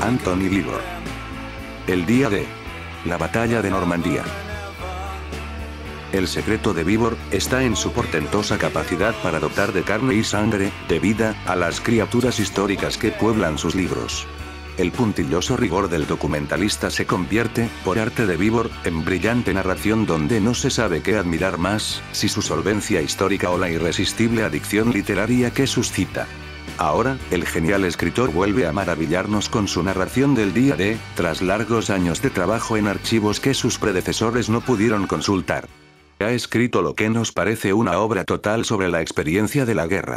Anthony Livor. El día de la batalla de Normandía. El secreto de Víbor está en su portentosa capacidad para dotar de carne y sangre, de vida, a las criaturas históricas que pueblan sus libros el puntilloso rigor del documentalista se convierte, por arte de víbor, en brillante narración donde no se sabe qué admirar más, si su solvencia histórica o la irresistible adicción literaria que suscita. Ahora, el genial escritor vuelve a maravillarnos con su narración del día de, tras largos años de trabajo en archivos que sus predecesores no pudieron consultar. Ha escrito lo que nos parece una obra total sobre la experiencia de la guerra.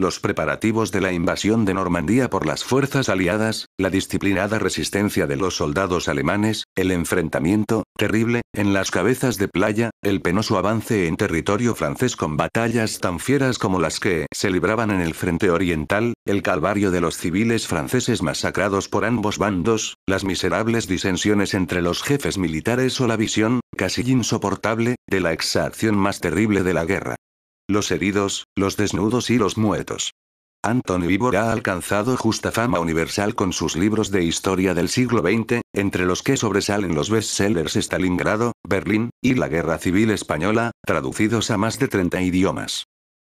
Los preparativos de la invasión de Normandía por las fuerzas aliadas, la disciplinada resistencia de los soldados alemanes, el enfrentamiento, terrible, en las cabezas de playa, el penoso avance en territorio francés con batallas tan fieras como las que se libraban en el frente oriental, el calvario de los civiles franceses masacrados por ambos bandos, las miserables disensiones entre los jefes militares o la visión, casi insoportable, de la exacción más terrible de la guerra los heridos, los desnudos y los muertos. Anthony Vivor ha alcanzado justa fama universal con sus libros de historia del siglo XX, entre los que sobresalen los bestsellers Stalingrado, Berlín, y la Guerra Civil Española, traducidos a más de 30 idiomas.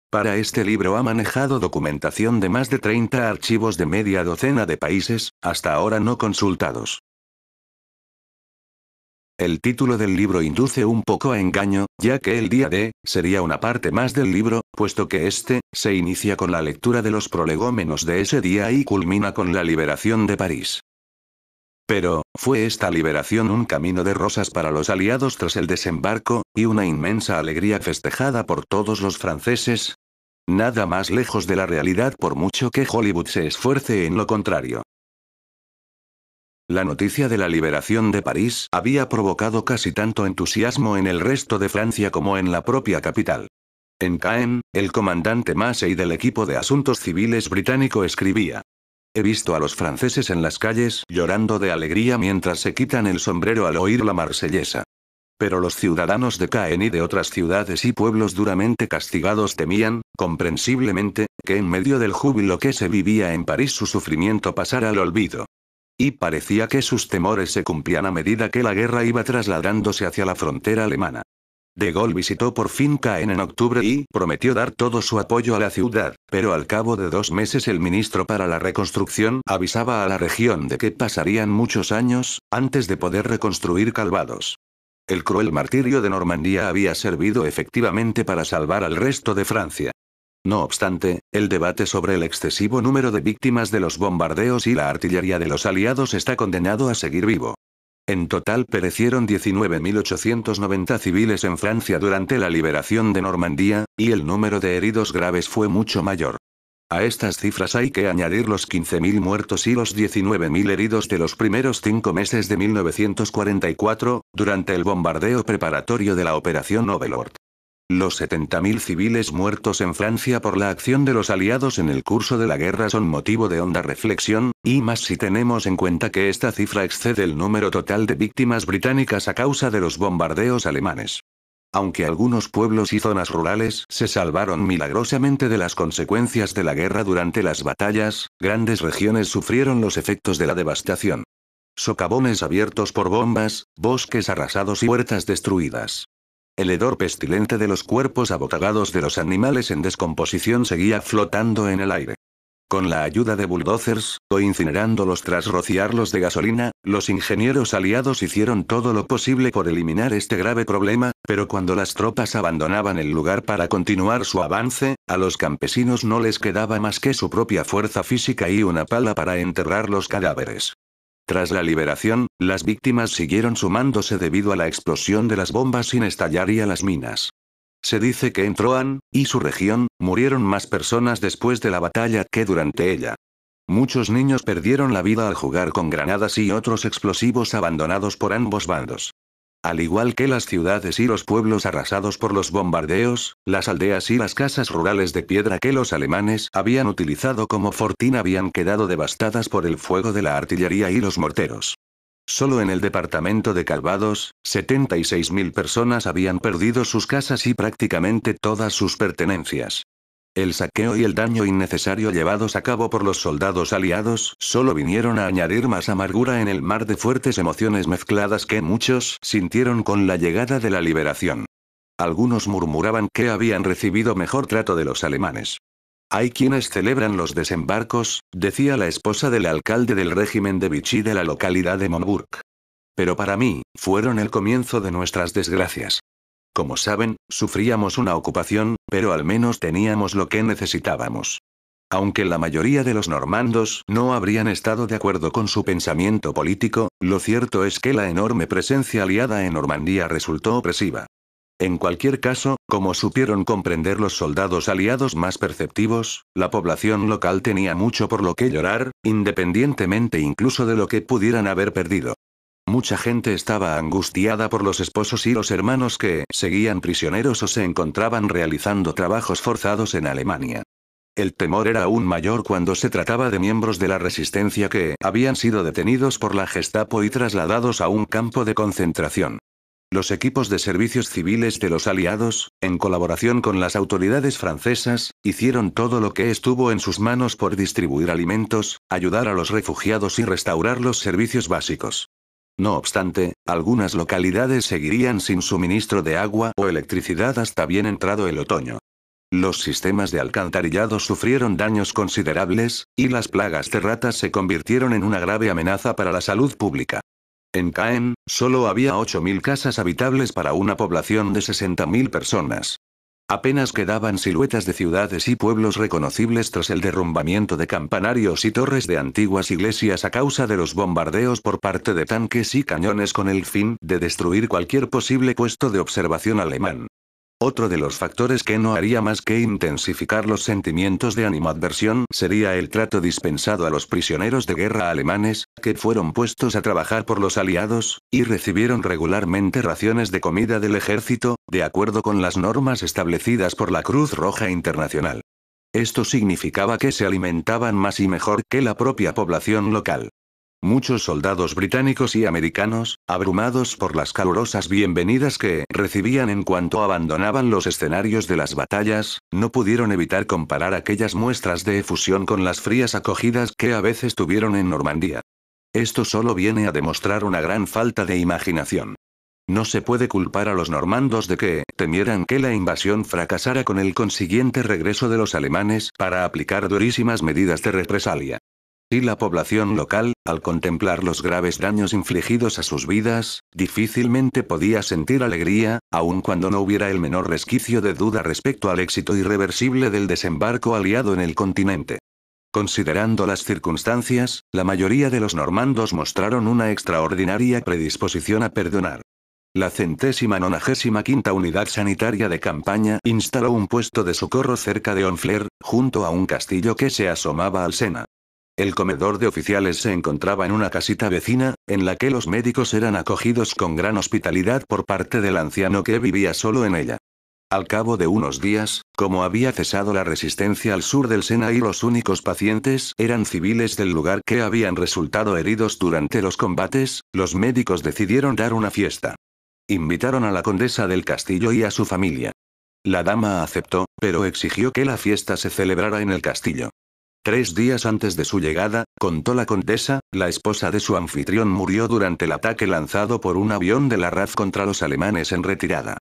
Para este libro ha manejado documentación de más de 30 archivos de media docena de países, hasta ahora no consultados. El título del libro induce un poco a engaño, ya que el día D sería una parte más del libro, puesto que este se inicia con la lectura de los prolegómenos de ese día y culmina con la liberación de París. Pero, ¿fue esta liberación un camino de rosas para los aliados tras el desembarco, y una inmensa alegría festejada por todos los franceses? Nada más lejos de la realidad por mucho que Hollywood se esfuerce en lo contrario. La noticia de la liberación de París había provocado casi tanto entusiasmo en el resto de Francia como en la propia capital. En Caen, el comandante Massey del equipo de asuntos civiles británico escribía. He visto a los franceses en las calles llorando de alegría mientras se quitan el sombrero al oír la marsellesa. Pero los ciudadanos de Caen y de otras ciudades y pueblos duramente castigados temían, comprensiblemente, que en medio del júbilo que se vivía en París su sufrimiento pasara al olvido. Y parecía que sus temores se cumplían a medida que la guerra iba trasladándose hacia la frontera alemana. De Gaulle visitó por fin Caen en octubre y prometió dar todo su apoyo a la ciudad, pero al cabo de dos meses el ministro para la reconstrucción avisaba a la región de que pasarían muchos años, antes de poder reconstruir Calvados. El cruel martirio de Normandía había servido efectivamente para salvar al resto de Francia. No obstante, el debate sobre el excesivo número de víctimas de los bombardeos y la artillería de los aliados está condenado a seguir vivo. En total perecieron 19.890 civiles en Francia durante la liberación de Normandía, y el número de heridos graves fue mucho mayor. A estas cifras hay que añadir los 15.000 muertos y los 19.000 heridos de los primeros cinco meses de 1944, durante el bombardeo preparatorio de la Operación Overlord. Los 70.000 civiles muertos en Francia por la acción de los aliados en el curso de la guerra son motivo de honda reflexión, y más si tenemos en cuenta que esta cifra excede el número total de víctimas británicas a causa de los bombardeos alemanes. Aunque algunos pueblos y zonas rurales se salvaron milagrosamente de las consecuencias de la guerra durante las batallas, grandes regiones sufrieron los efectos de la devastación. Socavones abiertos por bombas, bosques arrasados y huertas destruidas. El hedor pestilente de los cuerpos abotagados de los animales en descomposición seguía flotando en el aire. Con la ayuda de bulldozers, o incinerándolos tras rociarlos de gasolina, los ingenieros aliados hicieron todo lo posible por eliminar este grave problema, pero cuando las tropas abandonaban el lugar para continuar su avance, a los campesinos no les quedaba más que su propia fuerza física y una pala para enterrar los cadáveres. Tras la liberación, las víctimas siguieron sumándose debido a la explosión de las bombas sin estallar y a las minas. Se dice que en Troan, y su región, murieron más personas después de la batalla que durante ella. Muchos niños perdieron la vida al jugar con granadas y otros explosivos abandonados por ambos bandos. Al igual que las ciudades y los pueblos arrasados por los bombardeos, las aldeas y las casas rurales de piedra que los alemanes habían utilizado como fortín habían quedado devastadas por el fuego de la artillería y los morteros. Solo en el departamento de Calvados, 76.000 personas habían perdido sus casas y prácticamente todas sus pertenencias. El saqueo y el daño innecesario llevados a cabo por los soldados aliados solo vinieron a añadir más amargura en el mar de fuertes emociones mezcladas que muchos sintieron con la llegada de la liberación. Algunos murmuraban que habían recibido mejor trato de los alemanes. Hay quienes celebran los desembarcos, decía la esposa del alcalde del régimen de Vichy de la localidad de Monburg. Pero para mí, fueron el comienzo de nuestras desgracias. Como saben, sufríamos una ocupación, pero al menos teníamos lo que necesitábamos. Aunque la mayoría de los normandos no habrían estado de acuerdo con su pensamiento político, lo cierto es que la enorme presencia aliada en Normandía resultó opresiva. En cualquier caso, como supieron comprender los soldados aliados más perceptivos, la población local tenía mucho por lo que llorar, independientemente incluso de lo que pudieran haber perdido. Mucha gente estaba angustiada por los esposos y los hermanos que seguían prisioneros o se encontraban realizando trabajos forzados en Alemania. El temor era aún mayor cuando se trataba de miembros de la resistencia que habían sido detenidos por la Gestapo y trasladados a un campo de concentración. Los equipos de servicios civiles de los aliados, en colaboración con las autoridades francesas, hicieron todo lo que estuvo en sus manos por distribuir alimentos, ayudar a los refugiados y restaurar los servicios básicos. No obstante, algunas localidades seguirían sin suministro de agua o electricidad hasta bien entrado el otoño. Los sistemas de alcantarillado sufrieron daños considerables, y las plagas de ratas se convirtieron en una grave amenaza para la salud pública. En Caen, solo había 8.000 casas habitables para una población de 60.000 personas. Apenas quedaban siluetas de ciudades y pueblos reconocibles tras el derrumbamiento de campanarios y torres de antiguas iglesias a causa de los bombardeos por parte de tanques y cañones con el fin de destruir cualquier posible puesto de observación alemán. Otro de los factores que no haría más que intensificar los sentimientos de animadversión sería el trato dispensado a los prisioneros de guerra alemanes, que fueron puestos a trabajar por los aliados, y recibieron regularmente raciones de comida del ejército, de acuerdo con las normas establecidas por la Cruz Roja Internacional. Esto significaba que se alimentaban más y mejor que la propia población local. Muchos soldados británicos y americanos, abrumados por las calurosas bienvenidas que recibían en cuanto abandonaban los escenarios de las batallas, no pudieron evitar comparar aquellas muestras de efusión con las frías acogidas que a veces tuvieron en Normandía. Esto solo viene a demostrar una gran falta de imaginación. No se puede culpar a los normandos de que temieran que la invasión fracasara con el consiguiente regreso de los alemanes para aplicar durísimas medidas de represalia la población local, al contemplar los graves daños infligidos a sus vidas, difícilmente podía sentir alegría, aun cuando no hubiera el menor resquicio de duda respecto al éxito irreversible del desembarco aliado en el continente. Considerando las circunstancias, la mayoría de los normandos mostraron una extraordinaria predisposición a perdonar. La centésima nonagésima quinta unidad sanitaria de campaña instaló un puesto de socorro cerca de Onfler, junto a un castillo que se asomaba al Sena. El comedor de oficiales se encontraba en una casita vecina, en la que los médicos eran acogidos con gran hospitalidad por parte del anciano que vivía solo en ella. Al cabo de unos días, como había cesado la resistencia al sur del Sena y los únicos pacientes eran civiles del lugar que habían resultado heridos durante los combates, los médicos decidieron dar una fiesta. Invitaron a la condesa del castillo y a su familia. La dama aceptó, pero exigió que la fiesta se celebrara en el castillo. Tres días antes de su llegada, contó la condesa, la esposa de su anfitrión murió durante el ataque lanzado por un avión de la RAF contra los alemanes en retirada.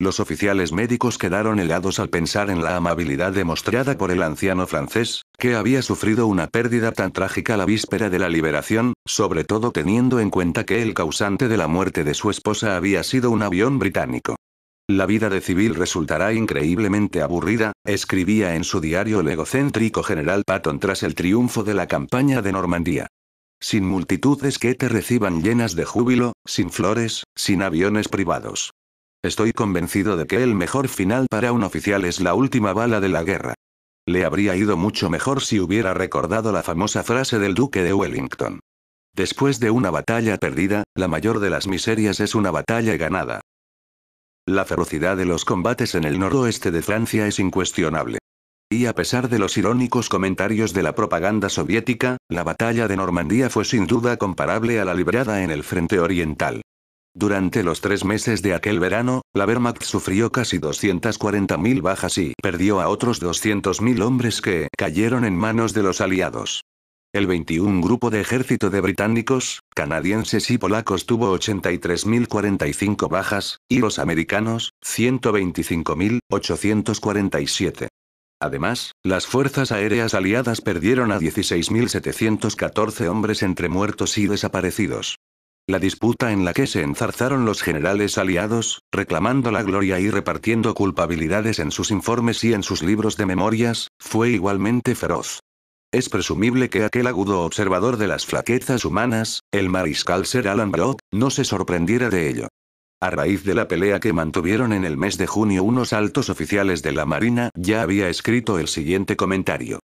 Los oficiales médicos quedaron helados al pensar en la amabilidad demostrada por el anciano francés, que había sufrido una pérdida tan trágica la víspera de la liberación, sobre todo teniendo en cuenta que el causante de la muerte de su esposa había sido un avión británico. La vida de civil resultará increíblemente aburrida, escribía en su diario el egocéntrico general Patton tras el triunfo de la campaña de Normandía. Sin multitudes que te reciban llenas de júbilo, sin flores, sin aviones privados. Estoy convencido de que el mejor final para un oficial es la última bala de la guerra. Le habría ido mucho mejor si hubiera recordado la famosa frase del duque de Wellington. Después de una batalla perdida, la mayor de las miserias es una batalla ganada. La ferocidad de los combates en el noroeste de Francia es incuestionable. Y a pesar de los irónicos comentarios de la propaganda soviética, la batalla de Normandía fue sin duda comparable a la librada en el frente oriental. Durante los tres meses de aquel verano, la Wehrmacht sufrió casi 240.000 bajas y perdió a otros 200.000 hombres que cayeron en manos de los aliados. El 21 Grupo de Ejército de Británicos, canadienses y polacos tuvo 83.045 bajas, y los americanos, 125.847. Además, las fuerzas aéreas aliadas perdieron a 16.714 hombres entre muertos y desaparecidos. La disputa en la que se enzarzaron los generales aliados, reclamando la gloria y repartiendo culpabilidades en sus informes y en sus libros de memorias, fue igualmente feroz es presumible que aquel agudo observador de las flaquezas humanas, el mariscal Sir Alan Brock, no se sorprendiera de ello. A raíz de la pelea que mantuvieron en el mes de junio unos altos oficiales de la Marina, ya había escrito el siguiente comentario.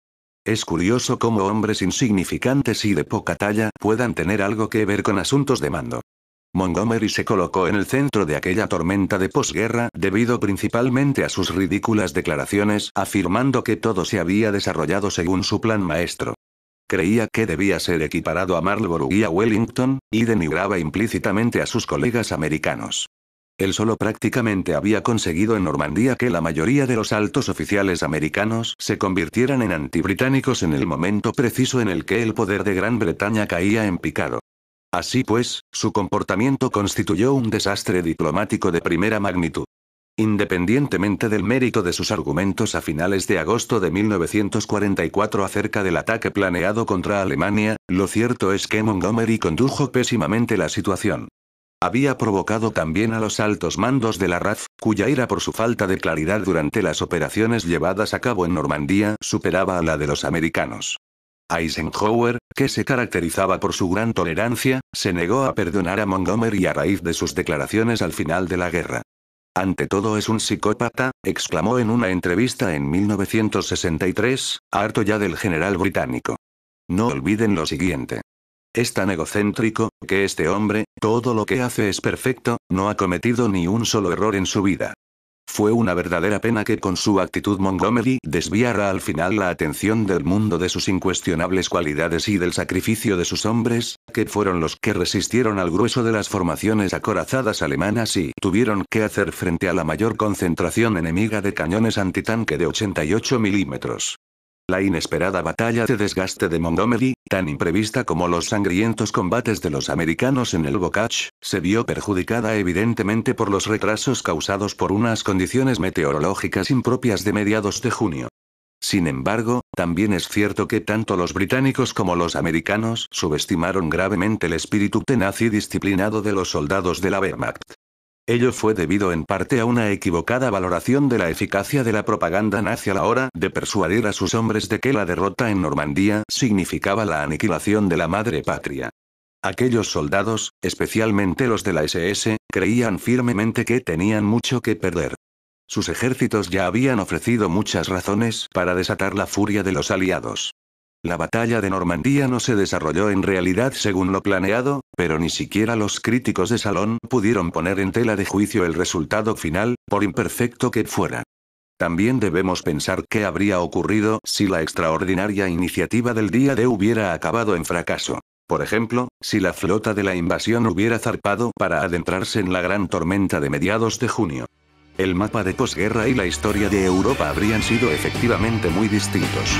Es curioso cómo hombres insignificantes y de poca talla puedan tener algo que ver con asuntos de mando. Montgomery se colocó en el centro de aquella tormenta de posguerra debido principalmente a sus ridículas declaraciones afirmando que todo se había desarrollado según su plan maestro. Creía que debía ser equiparado a Marlborough y a Wellington, y denigraba implícitamente a sus colegas americanos. Él solo prácticamente había conseguido en Normandía que la mayoría de los altos oficiales americanos se convirtieran en antibritánicos en el momento preciso en el que el poder de Gran Bretaña caía en picado. Así pues, su comportamiento constituyó un desastre diplomático de primera magnitud. Independientemente del mérito de sus argumentos a finales de agosto de 1944 acerca del ataque planeado contra Alemania, lo cierto es que Montgomery condujo pésimamente la situación. Había provocado también a los altos mandos de la RAF, cuya ira por su falta de claridad durante las operaciones llevadas a cabo en Normandía superaba a la de los americanos. Eisenhower, que se caracterizaba por su gran tolerancia, se negó a perdonar a Montgomery a raíz de sus declaraciones al final de la guerra. Ante todo es un psicópata, exclamó en una entrevista en 1963, harto ya del general británico. No olviden lo siguiente. Es tan egocéntrico, que este hombre, todo lo que hace es perfecto, no ha cometido ni un solo error en su vida. Fue una verdadera pena que con su actitud Montgomery desviara al final la atención del mundo de sus incuestionables cualidades y del sacrificio de sus hombres, que fueron los que resistieron al grueso de las formaciones acorazadas alemanas y tuvieron que hacer frente a la mayor concentración enemiga de cañones antitanque de 88 milímetros. La inesperada batalla de desgaste de Montgomery, tan imprevista como los sangrientos combates de los americanos en el Bocach, se vio perjudicada evidentemente por los retrasos causados por unas condiciones meteorológicas impropias de mediados de junio. Sin embargo, también es cierto que tanto los británicos como los americanos subestimaron gravemente el espíritu tenaz y disciplinado de los soldados de la Wehrmacht. Ello fue debido en parte a una equivocada valoración de la eficacia de la propaganda nazi a la hora de persuadir a sus hombres de que la derrota en Normandía significaba la aniquilación de la madre patria. Aquellos soldados, especialmente los de la SS, creían firmemente que tenían mucho que perder. Sus ejércitos ya habían ofrecido muchas razones para desatar la furia de los aliados. La batalla de Normandía no se desarrolló en realidad según lo planeado, pero ni siquiera los críticos de Salón pudieron poner en tela de juicio el resultado final, por imperfecto que fuera. También debemos pensar qué habría ocurrido si la extraordinaria iniciativa del día de hubiera acabado en fracaso. Por ejemplo, si la flota de la invasión hubiera zarpado para adentrarse en la gran tormenta de mediados de junio. El mapa de posguerra y la historia de Europa habrían sido efectivamente muy distintos.